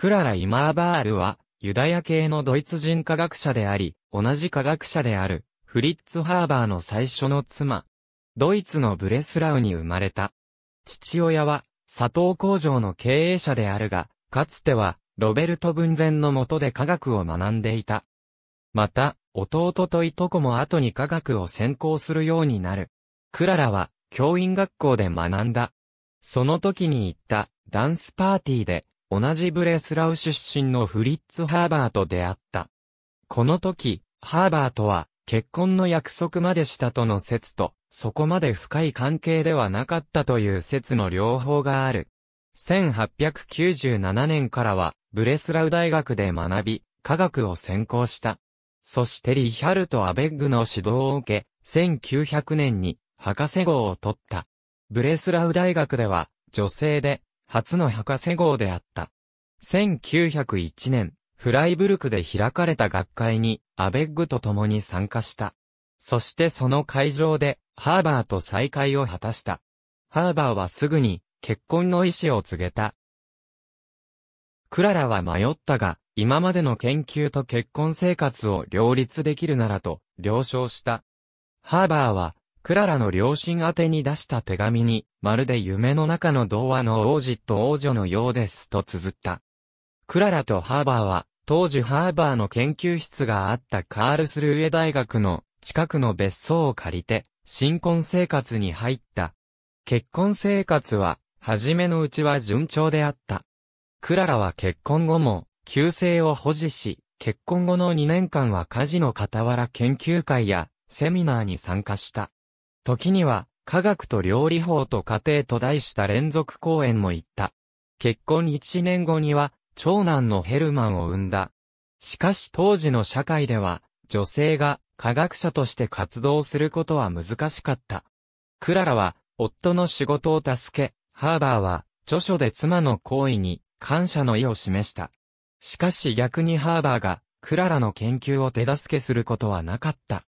クララ・イマーバールは、ユダヤ系のドイツ人科学者であり、同じ科学者である、フリッツ・ハーバーの最初の妻。ドイツのブレスラウに生まれた。父親は、砂糖工場の経営者であるが、かつては、ロベルト文前の下で科学を学んでいた。また、弟といとこも後に科学を専攻するようになる。クララは、教員学校で学んだ。その時に行った、ダンスパーティーで、同じブレスラウ出身のフリッツ・ハーバーと出会った。この時、ハーバーとは、結婚の約束までしたとの説と、そこまで深い関係ではなかったという説の両方がある。1897年からは、ブレスラウ大学で学び、科学を専攻した。そしてリヒャルト・アベッグの指導を受け、1900年に博士号を取った。ブレスラウ大学では、女性で初の博士号であった。1901年、フライブルクで開かれた学会にアベッグと共に参加した。そしてその会場でハーバーと再会を果たした。ハーバーはすぐに結婚の意思を告げた。クララは迷ったが、今までの研究と結婚生活を両立できるならと了承した。ハーバーは、クララの両親宛に出した手紙に、まるで夢の中の童話の王子と王女のようですと綴った。クララとハーバーは、当時ハーバーの研究室があったカールスルーエ大学の近くの別荘を借りて、新婚生活に入った。結婚生活は、初めのうちは順調であった。クララは結婚後も、旧姓を保持し、結婚後の2年間は家事の傍ら研究会やセミナーに参加した。時には科学と料理法と家庭と題した連続講演も行った。結婚1年後には、長男のヘルマンを生んだ。しかし当時の社会では、女性が科学者として活動することは難しかった。クララは、夫の仕事を助け、ハーバーは、著書で妻の行為に感謝の意を示した。しかし逆にハーバーが、クララの研究を手助けすることはなかった。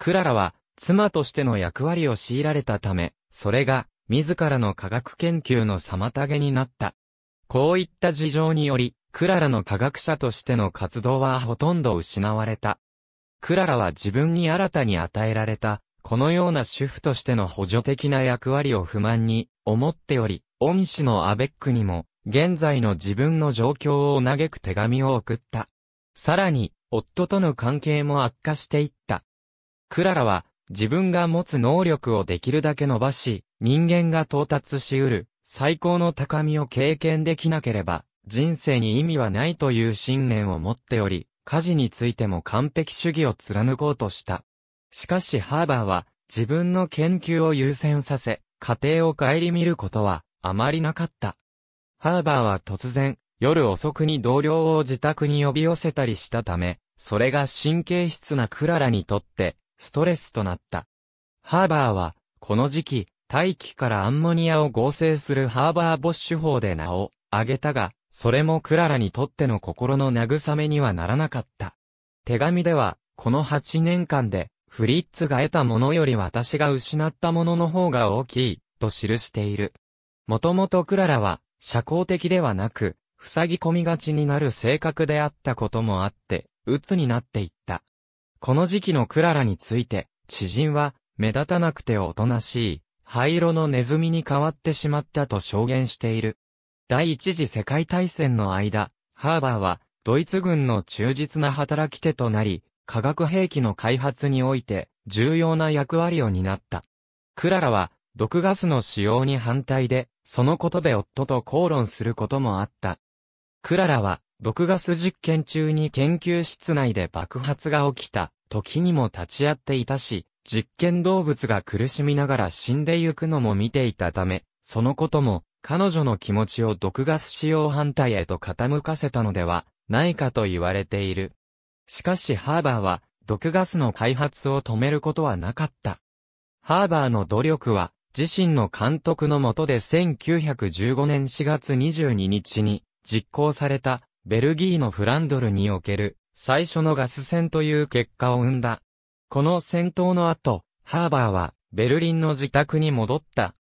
クララは、妻としての役割を強いられたため、それが、自らの科学研究の妨げになった。こういった事情により、クララの科学者としての活動はほとんど失われた。クララは自分に新たに与えられた、このような主婦としての補助的な役割を不満に思っており、恩師のアベックにも、現在の自分の状況を嘆く手紙を送った。さらに、夫との関係も悪化していった。クララは、自分が持つ能力をできるだけ伸ばし、人間が到達し得る、最高の高みを経験できなければ、人生に意味はないという信念を持っており、家事についても完璧主義を貫こうとした。しかしハーバーは、自分の研究を優先させ、家庭を顧みることは、あまりなかった。ハーバーは突然、夜遅くに同僚を自宅に呼び寄せたりしたため、それが神経質なクララにとって、ストレスとなった。ハーバーは、この時期、大気からアンモニアを合成するハーバーボッシュ法で名を挙げたが、それもクララにとっての心の慰めにはならなかった。手紙では、この8年間で、フリッツが得たものより私が失ったものの方が大きい、と記している。もともとクララは、社交的ではなく、塞ぎ込みがちになる性格であったこともあって、鬱になっていった。この時期のクララについて、知人は、目立たなくておとなしい、灰色のネズミに変わってしまったと証言している。第一次世界大戦の間、ハーバーは、ドイツ軍の忠実な働き手となり、化学兵器の開発において、重要な役割を担った。クララは、毒ガスの使用に反対で、そのことで夫と口論することもあった。クララは、毒ガス実験中に研究室内で爆発が起きた時にも立ち会っていたし、実験動物が苦しみながら死んでゆくのも見ていたため、そのことも彼女の気持ちを毒ガス使用反対へと傾かせたのではないかと言われている。しかしハーバーは毒ガスの開発を止めることはなかった。ハーバーの努力は自身の監督のもとで1915年4月22日に実行されたベルギーのフランドルにおける最初のガス戦という結果を生んだ。この戦闘の後、ハーバーはベルリンの自宅に戻った。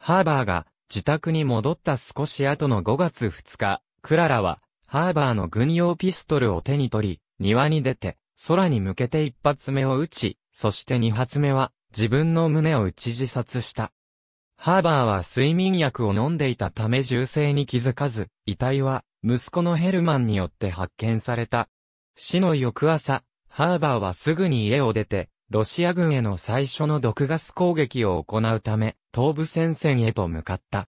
ハーバーが自宅に戻った少し後の5月2日、クララはハーバーの軍用ピストルを手に取り、庭に出て、空に向けて一発目を撃ち、そして二発目は自分の胸を撃ち自殺した。ハーバーは睡眠薬を飲んでいたため銃声に気づかず、遺体は息子のヘルマンによって発見された。死の翌朝、ハーバーはすぐに家を出て、ロシア軍への最初の毒ガス攻撃を行うため、東部戦線へと向かった。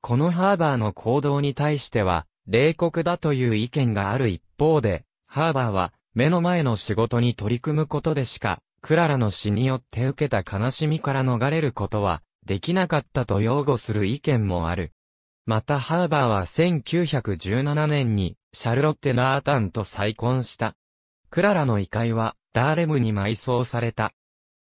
このハーバーの行動に対しては、冷酷だという意見がある一方で、ハーバーは、目の前の仕事に取り組むことでしか、クララの死によって受けた悲しみから逃れることは、できなかったと擁護する意見もある。またハーバーは1917年にシャルロッテ・ナータンと再婚した。クララの遺体はダーレムに埋葬された。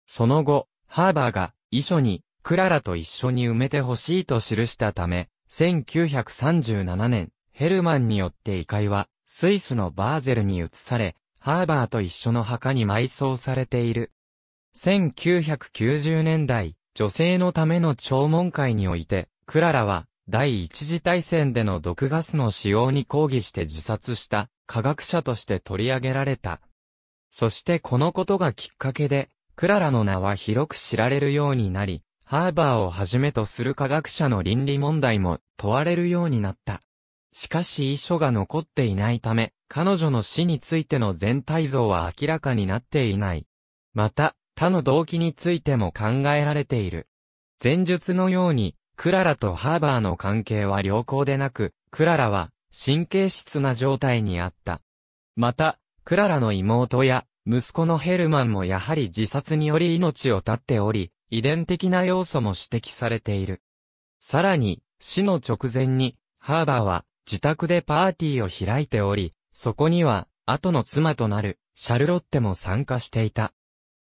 その後、ハーバーが遺書にクララと一緒に埋めてほしいと記したため、1937年、ヘルマンによって遺体はスイスのバーゼルに移され、ハーバーと一緒の墓に埋葬されている。1990年代、女性のための聴聞会において、クララは第一次大戦での毒ガスの使用に抗議して自殺した科学者として取り上げられた。そしてこのことがきっかけで、クララの名は広く知られるようになり、ハーバーをはじめとする科学者の倫理問題も問われるようになった。しかし遺書が残っていないため、彼女の死についての全体像は明らかになっていない。また、他の動機についても考えられている。前述のように、クララとハーバーの関係は良好でなく、クララは神経質な状態にあった。また、クララの妹や息子のヘルマンもやはり自殺により命を絶っており、遺伝的な要素も指摘されている。さらに、死の直前に、ハーバーは自宅でパーティーを開いており、そこには、後の妻となる、シャルロッテも参加していた。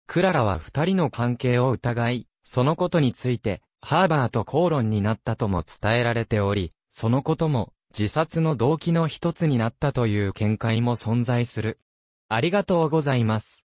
クララは二人の関係を疑い、そのことについて、ハーバーと口論になったとも伝えられており、そのことも自殺の動機の一つになったという見解も存在する。ありがとうございます。